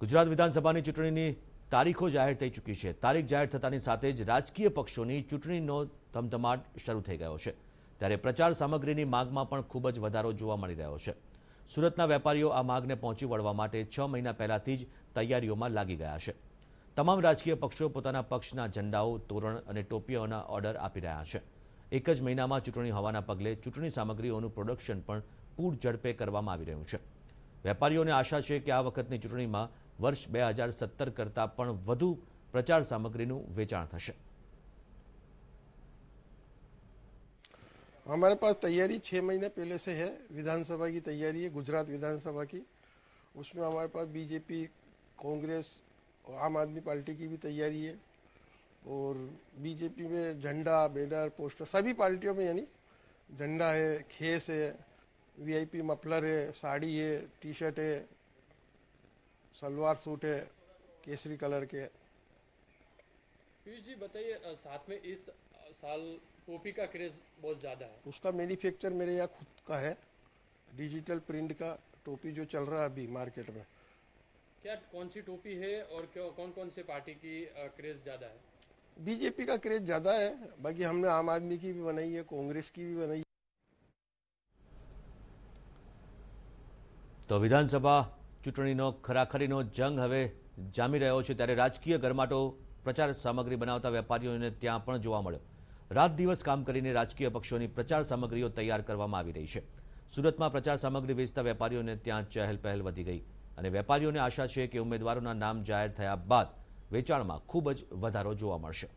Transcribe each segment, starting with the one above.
ગુજરાત વિધાનસભાની ચૂંટણીની તારીખો જાહેર થઈ ચૂકી છે તારીખ જાહેર થતાની સાથે જ રાજકીય પક્ષોની ચૂંટણીનો ધમધમાટ શરૂ થઈ ગયો છે ત્યારે પ્રચાર સામગ્રીની માગમાં પણ ખૂબ જ વધારો જોવા મળી રહ્યો છે સુરતના વેપારીઓ આ માગને પહોંચી વળવા માટે છ મહિના પહેલાથી જ તૈયારીઓમાં લાગી ગયા છે તમામ રાજકીય પક્ષો પોતાના પક્ષના ઝંડાઓ તોરણ અને ટોપીઓના ઓર્ડર આપી રહ્યા છે એક જ મહિનામાં ચૂંટણી હોવાના પગલે ચૂંટણી સામગ્રીઓનું પ્રોડક્શન પણ પૂર ઝડપે કરવામાં આવી રહ્યું છે વેપારીઓને આશા છે કે આ વખતની ચૂંટણીમાં वर्ष बे हजार सत्तर करता પણ વધુ પ્રચાર સામગ્રીનું हमारे पास तैयारी छः महीने पहले से है विधानसभा की तैयारी है गुजरात विधानसभा की उसमें हमारे पास बीजेपी कांग्रेस और आम आदमी पार्टी की भी तैयारी है और बीजेपी में झंडा बैनर पोस्टर सभी पार्टियों में यानी झंडा है खेस है वीआईपी मफलर है साड़ी है टी शर्ट है सलवार सूट है केसरी कलर के पीयूष जी बताइए साथ में इस साल टोपी का क्रेज बहुत ज्यादा है उसका मैन्युफैक्चर मेरे यहाँ खुद का है डिजिटल प्रिंट का टोपी जो चल रहा है अभी मार्केट में क्या कौन सी टोपी है और कौन कौन से पार्टी की क्रेज ज्यादा है बीजेपी का क्रेज ज्यादा है बाकी हमने आम आदमी की भी बनाई है कांग्रेस की भी बनाई है तो विधानसभा ચૂંટણીનો ખરાખરીનો જંગ હવે જામી રહ્યો છે ત્યારે રાજકીય ગરમાટો પ્રચાર સામગ્રી બનાવતા વેપારીઓને ત્યાં પણ જોવા મળ્યો રાત દિવસ કામ કરીને રાજકીય પક્ષોની પ્રચાર સામગ્રીઓ તૈયાર કરવામાં આવી રહી છે સુરતમાં પ્રચાર સામગ્રી વેચતા વેપારીઓને ત્યાં ચહેલપહેલ વધી ગઈ અને વેપારીઓને આશા છે કે ઉમેદવારોના નામ જાહેર થયા બાદ વેચાણમાં ખૂબ જ વધારો જોવા મળશે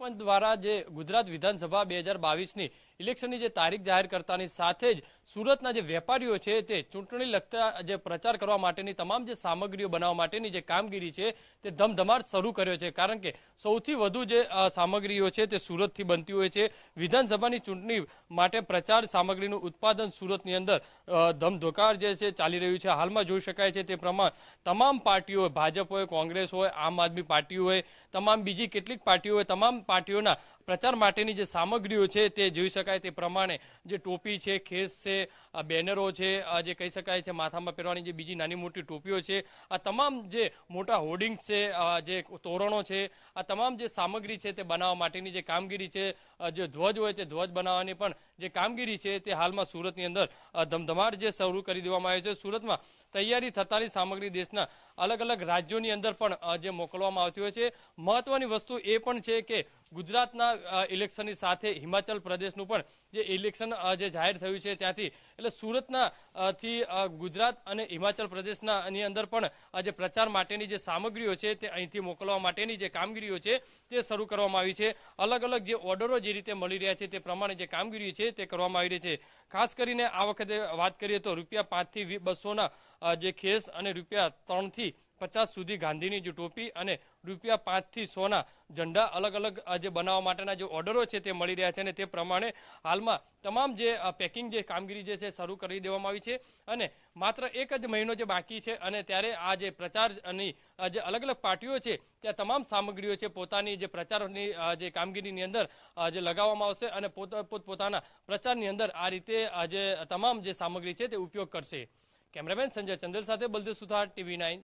પંચ દ્વારા જે ગુજરાત વિધાનસભા બે હજાર બાવીસની ઇલેક્શનની જે તારીખ જાહેર કરતાની સાથે જ સુરતના જે વેપારીઓ છે તે ચૂંટણી લગતા જે પ્રચાર કરવા માટેની તમામ જે સામગ્રીઓ બનાવવા માટેની જે કામગીરી છે તે ધમધમાટ શરૂ કર્યો છે કારણ કે સૌથી વધુ જે સામગ્રીઓ છે તે સુરતથી બનતી હોય છે વિધાનસભાની ચૂંટણી માટે પ્રચાર સામગ્રીનું ઉત્પાદન સુરતની અંદર ધમધોકાર જે છે ચાલી રહ્યું છે હાલમાં જોઈ શકાય છે તે પ્રમાણે તમામ પાર્ટીઓ ભાજપ હોય કોંગ્રેસ હોય આમ આદમી પાર્ટી હોય તમામ બીજી કેટલીક પાર્ટીઓએ તમામ પાર્ટીઓના પ્રચાર માટેની જે સામગ્રીઓ છે તે જોઈ શકાય તે પ્રમાણે જે ટોપી છે ખેસ છે બેનરો છે જે કહી શકાય છે માથામાં પહેરવાની જે બીજી નાની મોટી ટોપીઓ છે આ તમામ જે મોટા હોર્ડિંગ્સ છે જે તોરણો છે આ તમામ જે સામગ્રી છે તે બનાવવા માટેની જે કામગીરી છે જે ધ્વજ હોય તે ધ્વજ બનાવવાની પણ જે કામગીરી છે તે હાલમાં સુરતની અંદર ધમધમાટ જે શરૂ કરી દેવામાં આવ્યો છે સુરતમાં તૈયારી થતાની સામગ્રી દેશના અલગ અલગ રાજ્યોની અંદર પણ જે મોકલવામાં આવતી હોય છે મહત્વની વસ્તુ એ પણ છે કે ગુજરાતના ઇલેક્શનની સાથે હિમાચલ પ્રદેશનું પણ જે ઇલેક્શન જે જાહેર થયું છે ત્યાંથી એટલે સુરતના થી ગુજરાત અને હિમાચલ પ્રદેશના એની અંદર પણ જે પ્રચાર માટેની જે સામગ્રીઓ છે તે અહીંથી મોકલવા માટેની જે કામગીરીઓ છે તે શરૂ કરવામાં આવી છે અલગ અલગ જે ઓર્ડરો જે રીતે મળી રહ્યા છે તે પ્રમાણે જે કામગીરી છે તે કરવામાં આવી રહી છે ખાસ કરીને આ વખતે વાત કરીએ તો રૂપિયા પાંચથી બસોના જે ખેસ અને રૂપિયા ત્રણથી પચાસ સુધી ગાંધીની જે ટોપી અને રૂપિયા પાંચથી સોના ઝંડા અલગ અલગ જે બનાવવા માટેના જે ઓર્ડરો છે તે મળી રહ્યા છે અને તે પ્રમાણે હાલમાં તમામ જે પેકિંગ જે કામગીરી જે છે શરૂ કરી દેવામાં આવી છે અને માત્ર એક જ મહિનો જે બાકી છે અને ત્યારે આ જે પ્રચારની જે અલગ અલગ પાર્ટીઓ છે ત્યાં તમામ સામગ્રીઓ છે પોતાની જે પ્રચારની જે કામગીરીની અંદર જે લગાવવામાં આવશે અને પોતપોતાના પ્રચારની અંદર આ રીતે જે તમામ જે સામગ્રી છે તે ઉપયોગ કરશે કેમેરામેન સંજય ચંદેલ સાથે બલદેવ સુથાર ટીવી નાઇન